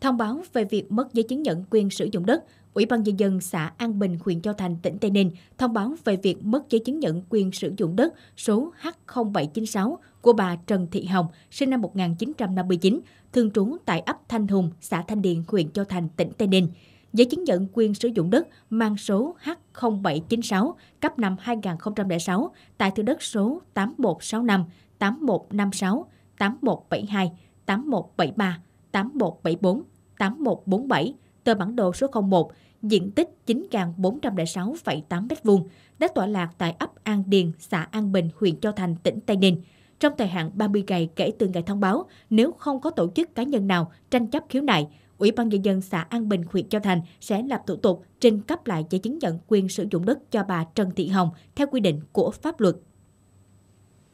Thông báo về việc mất giấy chứng nhận quyền sử dụng đất, Ủy ban Nhân dân xã An Bình, huyện Châu Thành, tỉnh Tây Ninh thông báo về việc mất giấy chứng nhận quyền sử dụng đất số H0796 của bà Trần Thị Hồng, sinh năm 1959, thường trú tại ấp Thanh Hùng, xã Thanh Điền, huyện Châu Thành, tỉnh Tây Ninh. Giấy chứng nhận quyền sử dụng đất mang số H0796 cấp năm 2006 tại thửa đất số 8165, 8156, 8172, 8173, 8174 8147, tờ bản đồ số 01, diện tích 9.406,8 m2, đã tọa lạc tại ấp An Điền, xã An Bình, huyện Châu Thành, tỉnh Tây Ninh. Trong thời hạn 30 ngày kể từ ngày thông báo, nếu không có tổ chức cá nhân nào tranh chấp khiếu nại, Ủy ban nhân dân xã An Bình, huyện Châu Thành sẽ làm thủ tục trình cấp lại giấy chứng nhận quyền sử dụng đất cho bà Trần Thị Hồng theo quy định của pháp luật.